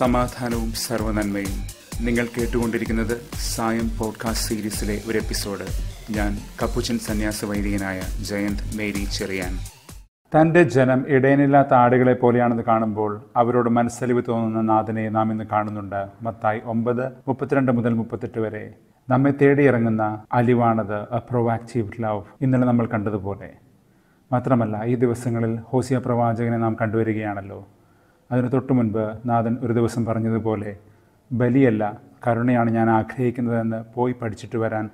സമാധാനവും സർവനന്മയും നിങ്ങൾ കേട്ടുകൊണ്ടിരിക്കുന്നത് സായം പോഡ്കാസ്റ്റ് സീരീസിലെ ഒരു എപ്പിസോഡ് ഞാൻ കപ്പുച്ചൻ സന്യാസ വൈദികനായ ജയന്ത് മേരി ചെറിയാൻ തൻ്റെ ജനം ഇടയനില്ലാത്ത ആടുകളെ പോലെയാണെന്ന് കാണുമ്പോൾ അവരോട് മനസ്സലിവ് തോന്നുന്ന നാഥനെ നാം ഇന്ന് കാണുന്നുണ്ട് മത്തായി ഒമ്പത് മുപ്പത്തിരണ്ട് മുതൽ മുപ്പത്തെട്ട് വരെ നമ്മെ തേടിയിറങ്ങുന്ന അലിവാണത് എ പ്രൊവാക്റ്റീവ് ലവ് ഇന്നലെ നമ്മൾ കണ്ടതുപോലെ മാത്രമല്ല ഈ ദിവസങ്ങളിൽ ഹോസിയ പ്രവാചകനെ നാം കണ്ടുവരികയാണല്ലോ അതിന് തൊട്ടു മുൻപ് നാഥൻ ഒരു ദിവസം പറഞ്ഞതുപോലെ ബലിയല്ല കരുണയാണ് ഞാൻ ആഗ്രഹിക്കുന്നതെന്ന് പോയി പഠിച്ചിട്ട് വരാൻ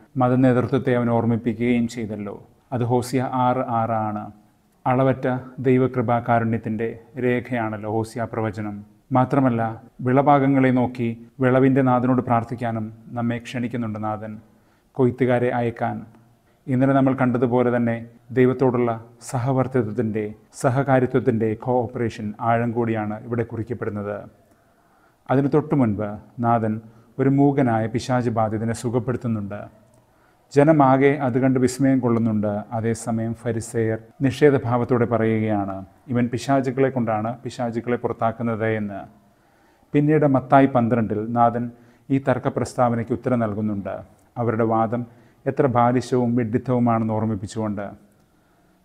നേതൃത്വത്തെ അവൻ ഓർമ്മിപ്പിക്കുകയും ചെയ്തല്ലോ അത് ഹോസിയ ആറ് ആറാണ് അളവറ്റ ദൈവകൃപാ കാരുണ്യത്തിൻ്റെ രേഖയാണല്ലോ ഹോസിയ പ്രവചനം മാത്രമല്ല വിളഭാഗങ്ങളെ നോക്കി വിളവിൻ്റെ നാഥനോട് പ്രാർത്ഥിക്കാനും നമ്മെ ക്ഷണിക്കുന്നുണ്ട് നാഥൻ കൊയ്ത്തുകാരെ അയക്കാൻ ഇന്നലെ നമ്മൾ കണ്ടതുപോലെ തന്നെ ദൈവത്തോടുള്ള സഹവർത്തിത്വത്തിൻ്റെ സഹകാരിത്വത്തിൻ്റെ കോഓപ്പറേഷൻ ആഴം കൂടിയാണ് ഇവിടെ കുറിക്കപ്പെടുന്നത് അതിന് തൊട്ടു മുൻപ് നാഥൻ ഒരു മൂകനായ പിശാച് ബാധിതനെ സുഖപ്പെടുത്തുന്നുണ്ട് ജനമാകെ അത് കണ്ട് വിസ്മയം കൊള്ളുന്നുണ്ട് അതേസമയം ഫരിസെയർ നിഷേധഭാവത്തോടെ പറയുകയാണ് ഇവൻ പിശാചുക്കളെ കൊണ്ടാണ് പിശാചുക്കളെ പുറത്താക്കുന്നത് എന്ന് പിന്നീട് മത്തായി പന്ത്രണ്ടിൽ നാഥൻ ഈ തർക്ക പ്രസ്താവനയ്ക്ക് ഉത്തരം നൽകുന്നുണ്ട് അവരുടെ വാദം എത്ര ബാലിശവും വിഡ്ഢിത്തവുമാണെന്ന് ഓർമ്മിപ്പിച്ചുകൊണ്ട്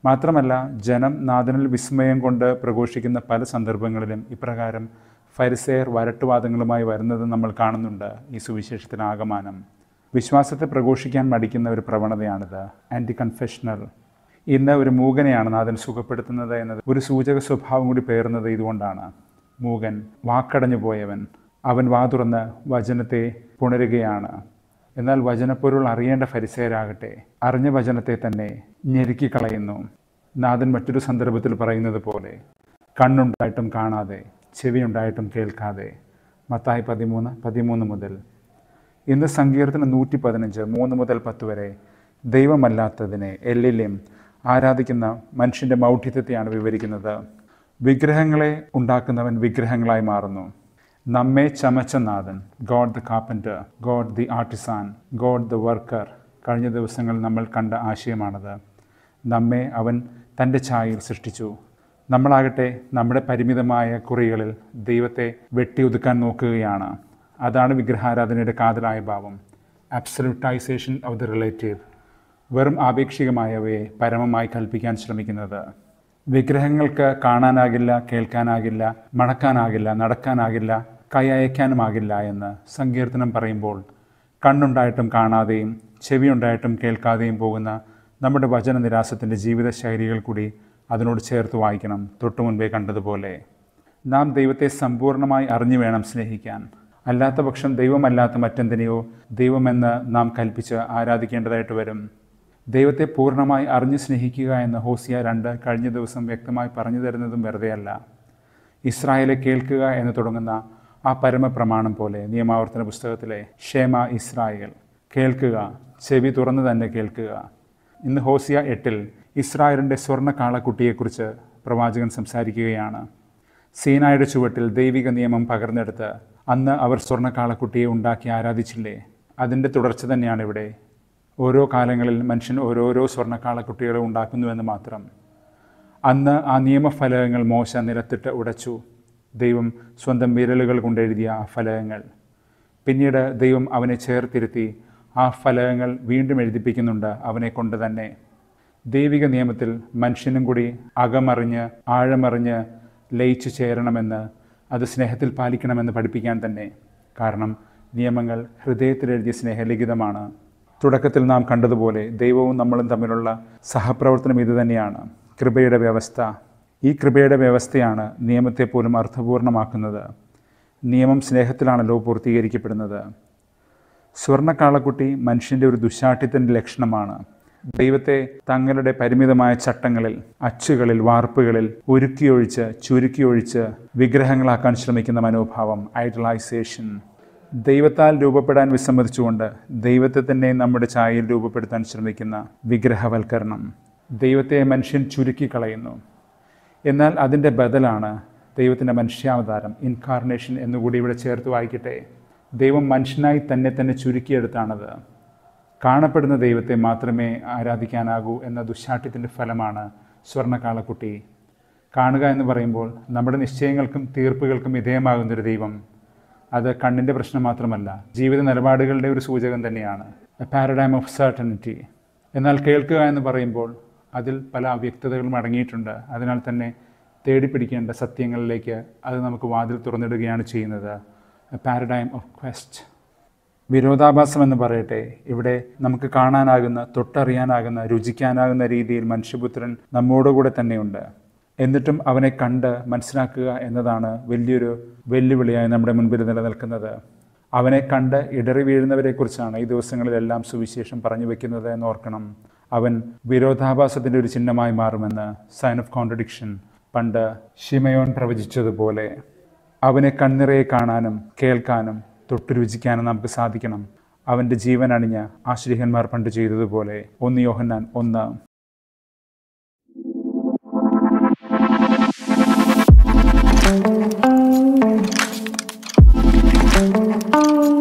മാത്രമല്ല ജനം നാഥനിൽ വിസ്മയം കൊണ്ട് പ്രഘോഷിക്കുന്ന പല സന്ദർഭങ്ങളിലും ഇപ്രകാരം ഫരിസേർ വരട്ടുവാദങ്ങളുമായി വരുന്നത് നമ്മൾ കാണുന്നുണ്ട് ഈ സുവിശേഷത്തിന് ആകമാനം വിശ്വാസത്തെ പ്രഘോഷിക്കാൻ മടിക്കുന്ന ഒരു പ്രവണതയാണിത് ആൻറ്റി കൺഫെഷണൽ ഇന്ന് ഒരു മൂകനെയാണ് നാഥൻ സുഖപ്പെടുത്തുന്നത് എന്നത് ഒരു സൂചക സ്വഭാവം കൂടി പേറുന്നത് ഇതുകൊണ്ടാണ് മൂകൻ വാക്കടഞ്ഞു പോയവൻ അവൻ വാതുറന്ന് വചനത്തെ പുണരുകയാണ് എന്നാൽ വചനപ്പൊരുൾ അറിയേണ്ട ഫരിസേരാകട്ടെ അറിഞ്ഞ വചനത്തെ തന്നെ ഞെരുക്കിക്കളയുന്നു നാഥൻ മറ്റൊരു സന്ദർഭത്തിൽ പറയുന്നത് പോലെ കണ്ണുണ്ടായിട്ടും കാണാതെ ചെവിയുണ്ടായിട്ടും കേൾക്കാതെ മത്തായി പതിമൂന്ന് പതിമൂന്ന് മുതൽ ഇന്ന് സങ്കീർത്തനം നൂറ്റി പതിനഞ്ച് മൂന്ന് മുതൽ പത്ത് വരെ ദൈവമല്ലാത്തതിനെ എല്ലിലും ആരാധിക്കുന്ന മനുഷ്യൻ്റെ മൗഢ്യത്തെയാണ് വിവരിക്കുന്നത് വിഗ്രഹങ്ങളെ ഉണ്ടാക്കുന്നവൻ വിഗ്രഹങ്ങളായി മാറുന്നു നമ്മെ ചമച്ച നാഥൻ God the carpenter God the artisan God the worker കഴിഞ്ഞ ദിവസങ്ങളിൽ നമ്മൾ കണ്ട ആശയമാണത് നമ്മെ അവൻ തൻ്റെ ഛായയിൽ സൃഷ്ടിച്ചു നമ്മളാകട്ടെ നമ്മുടെ പരിമിതമായ കുറികളിൽ ദൈവത്തെ ഒതുക്കാൻ നോക്കുകയാണ് അതാണ് വിഗ്രഹാരാധനയുടെ കാതലായ ഭാവം അബ്സലൂട്ടൈസേഷൻ ഓഫ് ദി റിലേറ്റീവ് വെറും ആപേക്ഷികമായവയെ പരമമായി കൽപ്പിക്കാൻ ശ്രമിക്കുന്നത് വിഗ്രഹങ്ങൾക്ക് കാണാനാകില്ല കേൾക്കാനാകില്ല മണക്കാനാകില്ല നടക്കാനാകില്ല കൈയയക്കാനുമാകില്ല എന്ന് സങ്കീർത്തനം പറയുമ്പോൾ കണ്ണുണ്ടായിട്ടും കാണാതെയും ചെവിയുണ്ടായിട്ടും കേൾക്കാതെയും പോകുന്ന നമ്മുടെ വചന നിരാശത്തിൻ്റെ ജീവിതശൈലികൾ കൂടി അതിനോട് ചേർത്ത് വായിക്കണം തൊട്ടു മുൻപേ കണ്ടതുപോലെ നാം ദൈവത്തെ സമ്പൂർണ്ണമായി അറിഞ്ഞു വേണം സ്നേഹിക്കാൻ അല്ലാത്ത പക്ഷം ദൈവമല്ലാത്ത മറ്റെന്തിനെയോ ദൈവമെന്ന് നാം കൽപ്പിച്ച് ആരാധിക്കേണ്ടതായിട്ട് വരും ദൈവത്തെ പൂർണ്ണമായി അറിഞ്ഞു സ്നേഹിക്കുക എന്ന് ഹോസിയ രണ്ട് കഴിഞ്ഞ ദിവസം വ്യക്തമായി പറഞ്ഞു തരുന്നതും വെറുതെയല്ല ഇസ്രായേലെ കേൾക്കുക എന്ന് തുടങ്ങുന്ന ആ പരമപ്രമാണം പോലെ നിയമാവർത്തന പുസ്തകത്തിലെ ഷേമ ഇസ്രായേൽ കേൾക്കുക ചെവി തുറന്ന് തന്നെ കേൾക്കുക ഇന്ന് ഹോസിയ എട്ടിൽ ഇസ്രായേലിൻ്റെ സ്വർണ്ണ കാളക്കുട്ടിയെക്കുറിച്ച് പ്രവാചകൻ സംസാരിക്കുകയാണ് സീനായുടെ ചുവട്ടിൽ ദൈവിക നിയമം പകർന്നെടുത്ത് അന്ന് അവർ സ്വർണ്ണ കാളക്കുട്ടിയെ ഉണ്ടാക്കി ആരാധിച്ചില്ലേ അതിൻ്റെ തുടർച്ച തന്നെയാണ് ഇവിടെ ഓരോ കാലങ്ങളിൽ മനുഷ്യൻ ഓരോരോ സ്വർണ്ണ കാളക്കുട്ടികളെ ഉണ്ടാക്കുന്നുവെന്ന് മാത്രം അന്ന് ആ നിയമഫലകങ്ങൾ മോശ നിരത്തിട്ട് ഉടച്ചു ദൈവം സ്വന്തം വിരലുകൾ കൊണ്ടെഴുതിയ ആ ഫലകങ്ങൾ പിന്നീട് ദൈവം അവനെ ചേർത്തിരുത്തി ആ ഫലകങ്ങൾ വീണ്ടും എഴുതിപ്പിക്കുന്നുണ്ട് അവനെ കൊണ്ട് തന്നെ ദൈവിക നിയമത്തിൽ മനുഷ്യനും കൂടി അകമറിഞ്ഞ് ആഴമറിഞ്ഞ് ലയിച്ചു ചേരണമെന്ന് അത് സ്നേഹത്തിൽ പാലിക്കണമെന്ന് പഠിപ്പിക്കാൻ തന്നെ കാരണം നിയമങ്ങൾ ഹൃദയത്തിലെഴുതിയ സ്നേഹലിഖിതമാണ് തുടക്കത്തിൽ നാം കണ്ടതുപോലെ ദൈവവും നമ്മളും തമ്മിലുള്ള സഹപ്രവർത്തനം ഇതുതന്നെയാണ് കൃപയുടെ വ്യവസ്ഥ ഈ കൃപയുടെ വ്യവസ്ഥയാണ് നിയമത്തെ പോലും അർത്ഥപൂർണമാക്കുന്നത് നിയമം സ്നേഹത്തിലാണല്ലോ പൂർത്തീകരിക്കപ്പെടുന്നത് സ്വർണ്ണക്കാളക്കുട്ടി മനുഷ്യൻ്റെ ഒരു ദുശാഠ്യത്തിൻ്റെ ലക്ഷണമാണ് ദൈവത്തെ തങ്ങളുടെ പരിമിതമായ ചട്ടങ്ങളിൽ അച്ചുകളിൽ വാർപ്പുകളിൽ ഒരുക്കിയൊഴിച്ച് ചുരുക്കിയൊഴിച്ച് വിഗ്രഹങ്ങളാക്കാൻ ശ്രമിക്കുന്ന മനോഭാവം ഐഡലൈസേഷൻ ദൈവത്താൽ രൂപപ്പെടാൻ വിസമ്മതിച്ചുകൊണ്ട് ദൈവത്തെ തന്നെ നമ്മുടെ ചായയിൽ രൂപപ്പെടുത്താൻ ശ്രമിക്കുന്ന വിഗ്രഹവൽക്കരണം ദൈവത്തെ മനുഷ്യൻ ചുരുക്കിക്കളയുന്നു എന്നാൽ അതിൻ്റെ ബദലാണ് ദൈവത്തിൻ്റെ മനുഷ്യാവതാരം ഇൻകാർണേഷൻ എന്നുകൂടി ഇവിടെ ചേർത്ത് വായിക്കട്ടെ ദൈവം മനുഷ്യനായി തന്നെ തന്നെ ചുരുക്കിയെടുത്താണത് കാണപ്പെടുന്ന ദൈവത്തെ മാത്രമേ ആരാധിക്കാനാകൂ എന്ന ദുശാഠ്യത്തിൻ്റെ ഫലമാണ് സ്വർണ്ണക്കാളക്കുട്ടി കാണുക എന്ന് പറയുമ്പോൾ നമ്മുടെ നിശ്ചയങ്ങൾക്കും തീർപ്പുകൾക്കും വിധേയമാകുന്നൊരു ദൈവം അത് കണ്ണിൻ്റെ പ്രശ്നം മാത്രമല്ല ജീവിത നിലപാടുകളുടെ ഒരു സൂചകം തന്നെയാണ് എ പാരഡൈം ഓഫ് സർട്ടനിറ്റി എന്നാൽ കേൾക്കുക എന്ന് പറയുമ്പോൾ അതിൽ പല അവ്യക്തതകളും അടങ്ങിയിട്ടുണ്ട് അതിനാൽ തന്നെ തേടിപ്പിടിക്കേണ്ട സത്യങ്ങളിലേക്ക് അത് നമുക്ക് വാതിൽ തുറന്നിടുകയാണ് ചെയ്യുന്നത് പാരഡൈം ഓഫ് ക്വസ്റ്റ് വിരോധാഭാസം എന്ന് പറയട്ടെ ഇവിടെ നമുക്ക് കാണാനാകുന്ന തൊട്ടറിയാനാകുന്ന രുചിക്കാനാകുന്ന രീതിയിൽ മനുഷ്യപുത്രൻ നമ്മോടുകൂടെ തന്നെയുണ്ട് എന്നിട്ടും അവനെ കണ്ട് മനസ്സിലാക്കുക എന്നതാണ് വലിയൊരു വെല്ലുവിളിയായി നമ്മുടെ മുൻപിൽ നിലനിൽക്കുന്നത് അവനെ കണ്ട് ഇടറി വീഴുന്നവരെക്കുറിച്ചാണ് ഈ ദിവസങ്ങളിലെല്ലാം സുവിശേഷം പറഞ്ഞു വയ്ക്കുന്നത് എന്ന് ഓർക്കണം അവൻ വിരോധാഭാസത്തിൻ്റെ ഒരു ചിഹ്നമായി മാറുമെന്ന് സൈൻ ഓഫ് കോൺട്രഡിക്ഷൻ പണ്ട് ഷിമയോൻ പ്രവചിച്ചതുപോലെ അവനെ കണ്ണിറയെ കാണാനും കേൾക്കാനും തൊട്ടു രുചിക്കാനും നമുക്ക് സാധിക്കണം അവൻ്റെ ജീവൻ അണിഞ്ഞ ആശ്രീഹന്മാർ പണ്ട് ചെയ്തതുപോലെ ഒന്ന് യോഹന്നാൻ ഒന്ന് Thank you.